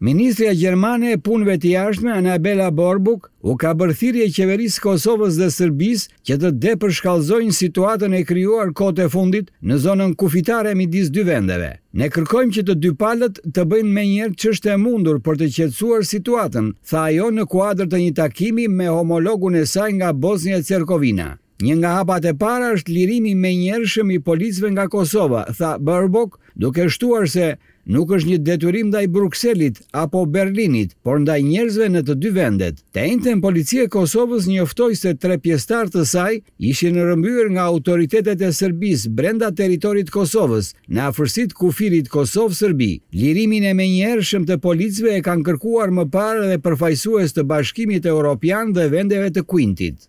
Ministrja Gjermane e punëve të jashtme, Anabela Borbuk, u ka bërthiri e qeverisë Kosovës dhe Sërbis që të depërshkallzojnë situatën e kryuar kote fundit në zonën kufitare midis dy vendeve. Ne kërkojmë që të dy palët të bëjnë me njerë që është e mundur për të qetsuar situatën, tha ajo në kuadrë të një takimi me homologun e saj nga Bosnia e Cerkovina. Një nga hapat e para është lirimi me njërshëm i policve nga Kosova, tha Bërbok, duke shtuar se nuk është një deturim ndaj Bruxellit apo Berlinit, por ndaj njerëzve në të dy vendet. Të enten policie Kosovës njoftoj se tre pjestar të saj ishin në rëmbyrë nga autoritetet e Sërbis brenda teritorit Kosovës, në afërsit kufirit Kosovë-Sërbi. Lirimin e me njërshëm të policve e kanë kërkuar më parë dhe përfajsues të bashkimit e Europian dhe vendeve të Quintit.